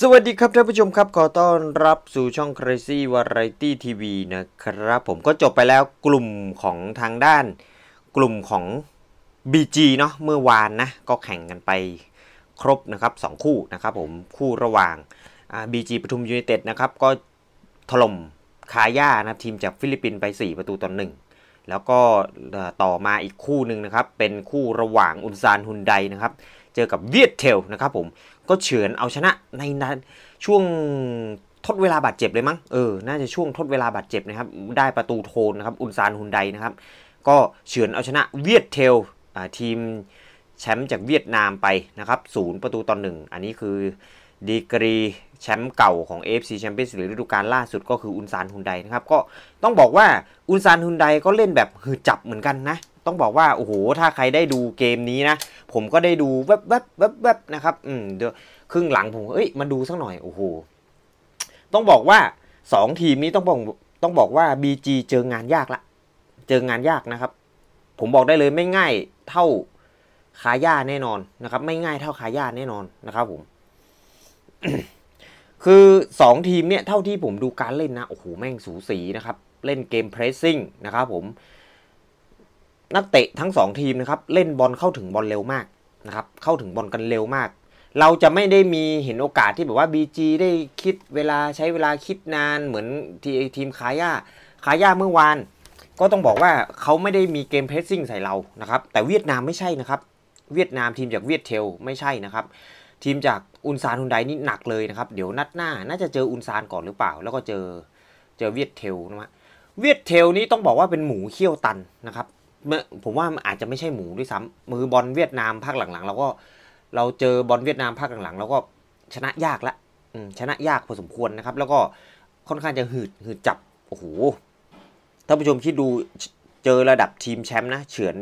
สวัสดีครับท่านผู้ชมครับขอต้อนรับสู่ช่อง Crazy Variety TV นะครับผมก็จบไปแล้วกลุ่มของทางด้านกลุ่มของ BG เนาะเมื่อวานนะ ก็แข่งกันไปครบนะครับ 2 คู่นะครับผม คู่ระหว่าง BG ปทุมยูไนเต็ดนะครับ ก็ถล่มคาย่านะทีมจากฟิลิปปินส์ไป 4 ประตูต่อหนึ่งแล้วก็ต่อมาอีกคู่หนึ่งนะครับ เป็นคู่ระหว่างอุนซานฮุนไดนะครับ เจอกับเวียดเทลนะครับผมก็เฉือนเอาชนะในช่วงทดเวลาบาดเจ็บเลยมั้ง เออ น่าจะช่วงทดเวลาบาดเจ็บนะครับ ได้ประตูโทนนะครับ อุนซานฮุนไดนะครับ ก็เฉือนเอาชนะเวียดเทลทีมแชมป์จากเวียดนามไปนะครับศูนย์ประตูต่อหนึ่งอันนี้คือดีกรีแชมป์เก่าของ AFC Champions หรือฤดูกาลล่าสุด ก็คืออุนซานฮุนไดนะครับ ก็ต้องบอกว่าอุนซานฮุนไดก็เล่นแบบหือจับเหมือนกันนะต้องบอกว่าโอ้โหถ้าใครได้ดูเกมนี้นะ ผมก็ได้ดูแวบแวบแวบแวบนะครับ อืมเดี๋ยวครึ่งหลังผมเอ้ยมาดูสักหน่อยโอ้โหต้องบอกว่า 2 ทีมนี้ต้องบอกต้องบอกว่า BG เจองานยากละเจองานยากนะครับ ผมบอกได้เลยไม่ง่ายเท่าคาย่าแน่นอนนะครับ ไม่ง่ายเท่าคาย่าแน่นอนนะครับ ผม คือ2ทีมเนี่ยเท่าที่ผมดูการเล่นนะโอ้โหแม่งสูสีนะครับ เล่นเกมเพรสซิ่งนะครับ ผมนักเตะทั้ง2ทีมนะครับเล่นบอลเข้าถึงบอลเร็วมากนะครับเข้าถึงบอลกันเร็วมาก เราจะไม่ได้มีเห็นโอกาสที่แบบว่า BG ได้คิดเวลาใช้เวลาคิดนานเหมือนทีทีมคายาคายาเมื่อวาน ก็ต้องบอกว่าเขาไม่ได้มีเกมเพรสซิ่งใส่เรานะครับ แต่เวียดนามไม่ใช่นะครับเวียดนามทีมจากเวียดเทลไม่ใช่นะครับ ทีมจากอุนซานฮุนไดนี่หนักเลยนะครับเดี๋ยวนัดหน้าน่าจะเจออุนซานก่อนหรือเปล่า แล้วก็เจอเจอเวียดเทลนะฮะเวียดเทลนี้ต้องบอกว่าเป็นหมูเขี้ยวตันนะครับผมว่ามันอาจจะไม่ใช่หมูด้วยซ้ำมือบอลเวียดนามภาคหลังๆเราก็เราเจอบอลเวียดนามภาคหลังๆเราก็ชนะยากละชนะยากพอสมควรนะครับ แล้วก็ค่อนข้างจะหืดหืดจับ โอ้โหท่านผู้ชมคิดดูเจอระดับทีมแชมป์นะ เฉือน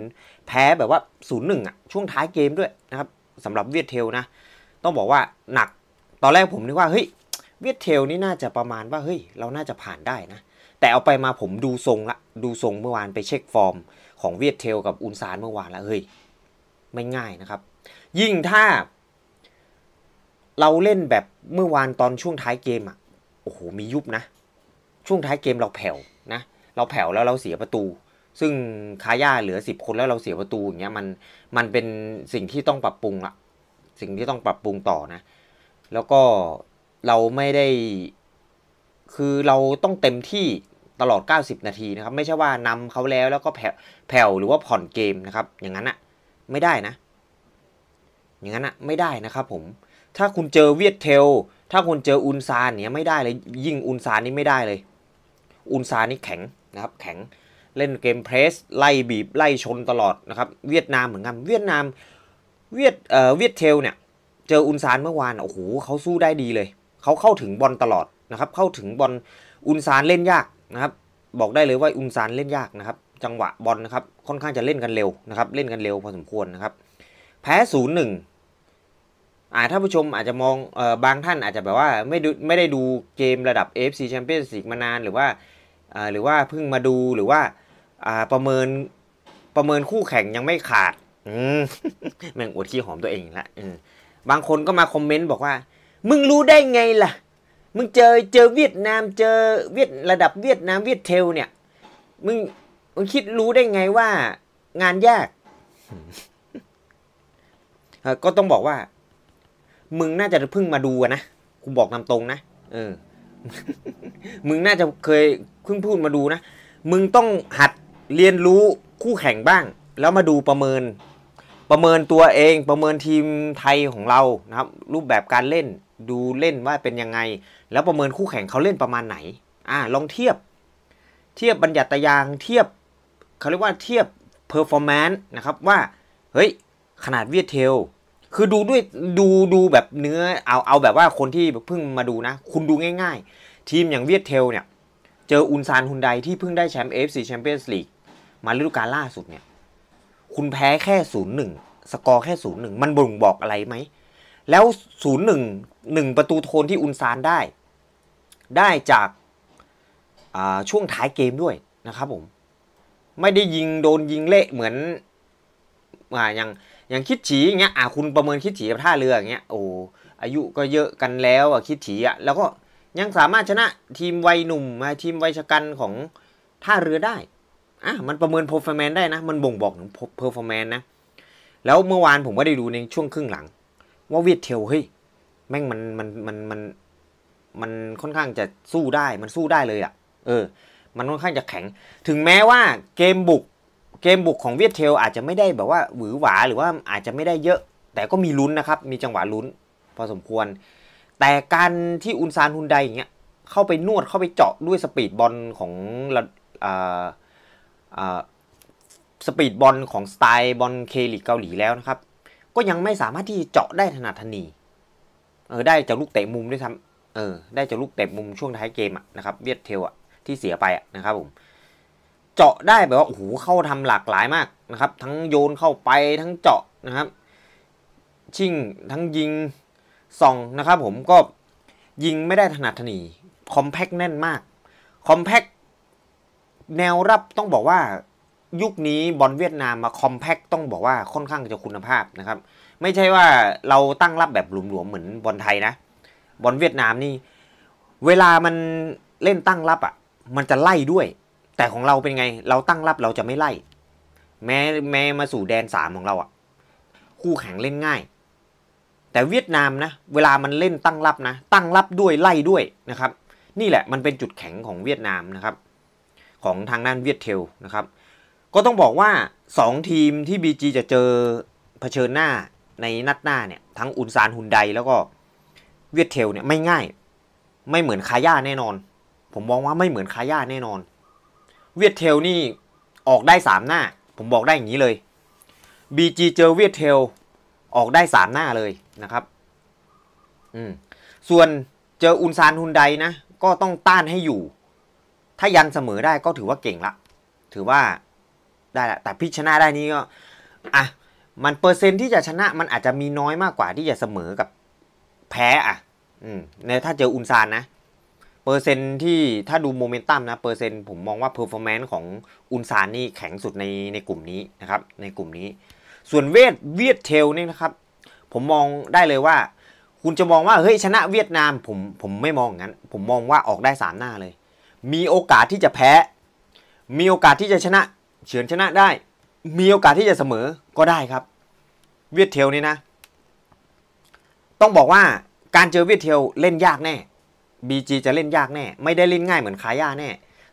แพ้แบบว่าศูนย์หนึ่งอะช่วงท้ายเกมด้วยนะครับสำหรับเวียดเทลนะ ต้องบอกว่าหนัก ตอนแรกผมนึกว่าเฮ้ยเวียดเทลนี่น่าจะประมาณว่าเฮ้ยเราน่าจะผ่านได้นะ แต่เอาไปมาผมดูทรงละดูทรงเมื่อวานไปเช็คฟอร์มของเวียดเทลกับอุนซานเมื่อวานแล้วเฮ้ยไม่ง่ายนะครับ ยิ่งถ้า เราเล่นแบบเมื่อวานตอนช่วงท้ายเกม อ่ะโอ้โห มียุบนะ ช่วงท้ายเกมเราแผ่วนะเราแผ่วแล้วเราเสียประตู ซึ่งคาย่าเหลือสิบคนแล้วเราเสียประตูอย่างเงี้ยมันมันเป็นสิ่งที่ต้องปรับปรุงละสิ่งที่ต้องปรับปรุงต่อนะ แล้วก็เราไม่ได้ คือเราต้องเต็มที่ตลอด90 นาทีนะครับไม่ใช่ว่านำเขาแล้วแล้วก็แผ่วหรือว่าผ่อนเกมนะครับอย่างนั้นอะไม่ได้นะ อย่างนั้นอะไม่ได้นะครับผมถ้าคุณเจอเวียดเทลถ้าคุณเจออุนซานเนี่ยไม่ได้เลย ยิ่งอุนซานนี่ไม่ได้เลย อุนซานนี่แข็งนะครับแข็งเล่นเกมเพรสไล่บีบไล่ชนตลอดนะครับเวียดนามเหมือนกันเวียดนามเวียดเอ่อเวียดเทลเนี่ย เจออุนซานเมื่อวานโอ้โหเขาสู้ได้ดีเลยเขาเข้าถึงบอลตลอดนะครับเข้าถึงบอลอุนซานเล่นยากนะครับบอกได้เลยว่าอุนซานเล่นยากนะครับ จังหวะบอลนะครับค่อนข้างจะเล่นกันเร็วนะครับเล่นกันเร็ว พอสมควรนะครับแพ้ศูนย์หนึ่งอ่าท่านผู้ชมอาจจะมองเอ่อบางท่านอาจจะแบบว่า ไม่ดูไม่ได้ดูเกมระดับอ f c Champions League มานาน หรือว่าอ่าหรือว่าเพิ่งมาดูหรือว่าอ่าประเมินประเมินคู่แข่งยังไม่ขาดอืมแม่งอวดขี้หอมตัวเองละอืมบางคนก็มาคอมเมนต์บอกว่า มึงรู้ได้ไงล่ะมึงเจอเจอเวียดนาม เจอเวียดระดับเวียดนามเวียดเทล เนี่ย มึงมึงคิดรู้ได้ไงว่า งานยากก็ต้องบอกว่า มึงน่าจะเพิ่งมาดูนะกูบอกนาตรงนะเออ มึงน่าจะเคยเพิ่งพูดมาดูนะมึงต้องหัดเรียนรู้คู่แข่งบ้าง แล้วมาดูประเมินประเมินตัวเองประเมินทีมไทยของเรานะครับรูปแบบการเล่นดูเล่นว่าเป็นยังไงแล้วประเมินคู่แข่งเขาเล่นประมาณไหนอ่าลองเทียบ เทียบบัญญัติยางเทียบเขาเรียกว่าเทียบเพอร์ฟอร์แมนซ์นะครับว่าเฮ้ยขนาดเวียดเทลคือดูด้วยดูดูแบบเนื้อเอาเอาแบบว่าคนที่เพิ่งมาดูนะ คุณดูง่าย ๆ ทีมอย่างเวียดเทลเนี่ยเจออุนซานฮุนไดที่เพิ่งได้แชมป์เอฟซีแชมเปี้ยนส์ลีกมาฤดูกาลล่าสุดเนี่ยคุณแพ้แค่ศูนย์หนึ่งสกอร์แค่ศูนย์หนึ่งมันบ่งบอกอะไรไหม แล้วศูนย์หนึ่งหนึ่งประตูโทนที่อุนซานได้ ได้จากช่วงท้ายเกมด้วยนะครับผม ไม่ได้ยิงโดนยิงเละเหมือนอาอย่างอย่างคิดฉีอย่างเงี้ยอ่าคุณประเมินคิดฉีกับท่าเรืออย่างเงี้ยโอ้อายุก็เยอะกันแล้วอ่ะคิดฉีอ่ะแล้วก็ยังสามารถชนะทีมวัยหนุ่มทีมวัยชกันของท่าเรือได้อ่ะมันประเมินเพอร์ฟอร์แมนได้นะ มันบ่งบอกถึงเพอร์ฟอร์แมนะ แล้วเมื่อวานผมก็ได้ดูในช่วงครึ่งหลังว่าเวียดเทลเฮ้ยแม่งมันมันมันมัน มันค่อนข้างจะสู้ได้มันสู้ได้เลยอะ่ะเออ มันค่อนข้างจะแข็งถึงแม้ว่าเกมบุกเกมบุกของเวียดเทลอาจจะไม่ได้แบบว่าหวือหวาหรือว่าอาจจะไม่ได้เยอะ แต่ก็มีลุ้นนะครับ มีจังหวะลุ้น พอสมควร แต่การที่อุนซานฮุนไดอย่างเงี้ยเข้าไปนวดเข้าไปเจาะด้วยสปีดบอลของอ่าสปีดบอลของสไตล์บอลเคลิกเกาหลีแล้วนะครับ ก็ยังไม่สามารถที่เจาะได้ถนัดทนีเออได้จากลูกเตะมุมด้วยซ้ำเออได้จากลูกเตะมุมช่วงท้ายเกมอะนะครับเวียดเทลอะที่เสียไปอะนะครับผมเจาะได้แบบว่าโอ้โหเข้าทำหลากหลายมากนะครับทั้งโยนเข้าไปทั้งเจาะนะครับ ชิงทั้งยิงส่องนะครับผมก็ยิงไม่ได้ถนัดทนีคอมแพกแน่นมากคอมแพกแนวรับต้องบอกว่า ยุคนี้บอลเวียดนามมาคอมแพค ต้องบอกว่าค่อนข้างจะคุณภาพนะครับ ไม่ใช่ว่าเราตั้งรับแบบหลวมๆเหมือนบอลไทยนะ บอลเวียดนามนี่ เวลามันเล่นตั้งรับอะ่ะมันจะไล่ด้วย แต่ของเราเป็นไงเราตั้งรับเราจะไม่ไล่ แม้แม้มาสู่แดนสามของเราอะ่ะคู่แข่งเล่นง่าย แต่เวียดนามนะเวลามันเล่นตั้งรับนะตั้งรับด้วยไล่ด้วยนะครับ นี่แหละมันเป็นจุดแข็งของเวียดนามนะครับของทางด้านเวียดเทลนะครับ ก็ต้องบอกว่า2ทีมที่ BG จะเจอเผชิญหน้าในนัดหน้าเนี่ย ทั้งอุนซานฮุนไดแล้วก็เวียดเทลเนี่ยไม่ง่าย ไม่เหมือนคาย่าแน่นอน ผมมองว่าไม่เหมือนคาย่าแน่นอนเวียดเทลนี่ออกได้3หน้า ผมบอกได้อย่างนี้เลย BG เจอเวียดเทลออกได้3หน้าเลยนะครับ อืมส่วนเจออุนซานฮุนไดนะ ก็ต้องต้านให้อยู่ถ้ายันเสมอได้ก็ถือว่าเก่งละ ถือว่าได้ละ แต่พีชนะได้นี้ก็ อ่ะ มันเปอร์เซ็นที่จะชนะมันอาจจะมีน้อยมากกว่าที่จะเสมอกับแพ้อ่ะอืม ในถ้าเจออุนซานนะ เปอร์เซ็นที่ถ้าดูโมเมนตัมนะ เปอร์เซ็นผมมองว่าเพอร์ฟอร์แมนซ์ของอุนซานนี่แข็งสุดในในกลุ่มนี้นะครับ ในกลุ่มนี้ ส่วนเวียดเวียดเทลนี่นะครับ ผมมองได้เลยว่า คุณจะมองว่าเฮ้ยชนะเวียดนาม ผมผมไม่มองงั้น ผมมองว่าออกได้สามหน้าเลยมีโอกาสที่จะแพ้ มีโอกาสที่จะชนะ เฉือนชนะได้ มีโอกาสที่จะเสมอ ก็ได้ครับ เวียดเทลนี่นะ ต้องบอกว่าการเจอเวียดเทลเล่นยากแน่ BG จะเล่นยากแน่ ไม่ได้เล่นง่าย เหมือนคาย่าแน่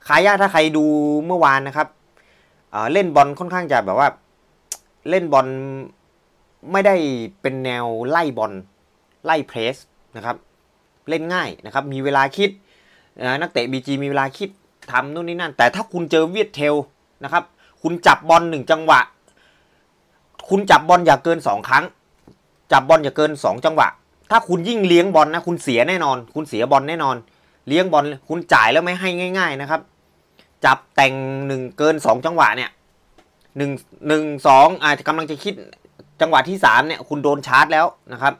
คาย่าถ้าใครดูเมื่อวานนะครับเเล่นบอลค่อนข้างจะแบบว่า เล่นบอลไม่ได้เป็นแนวไล่บอลไล่เพรสนะครับ เล่นง่ายนะครับ มีเวลาคิดนักเตะบีจีมีเวลาคิดทำนู่นนี่นั่น แต่ถ้าคุณเจอเวียดเทลนะครับ คุณจับบอลหนึ่งจังหวะ คุณจับบอลอย่าเกินสองครั้ง จับบอลอย่าเกินสองจังหวะ ถ้าคุณยิ่งเลี้ยงบอลนะคุณเสียแน่นอน คุณเสียบอลแน่นอน เลี้ยงบอลคุณจ่ายแล้วไม่ให้ง่าย ๆนะครับ จับแต่งหนึ่งเกินสองจังหวะเนี่ยหนึ่งหนึ่งสองอาจจะกำลังจะคิดจังหวะที่สามเนี่ย คุณโดนชาร์จแล้วนะครับ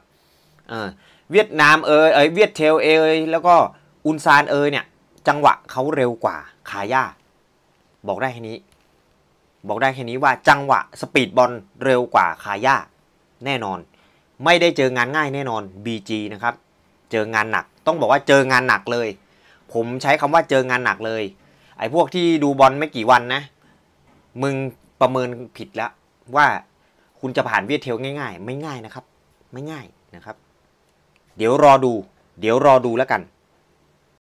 เวียดนามเอ๋อยเวียดเทลเอยแล้วก็อุนซานเอยเนี่ย จังหวะเขาเร็วกว่าคาย่า บอกได้แค่นี้ บอกได้แค่นี้ว่าจังหวะสปีดบอลเร็วกว่าคาย่า แน่นอน ไม่ได้เจองานง่ายแน่นอน BG นะครับ เจองานหนักต้องบอกว่าเจองานหนักเลย ผมใช้คำว่าเจองานหนักเลย ไอ้พวกที่ดูบอลไม่กี่วันนะ มึงประเมินผิดแล้วว่าคุณจะผ่านเวียดเทลง่ายๆ ไม่ง่ายนะครับไม่ง่ายนะครับ เดี๋ยวรอดู เดี๋ยวรอดูแล้วกัน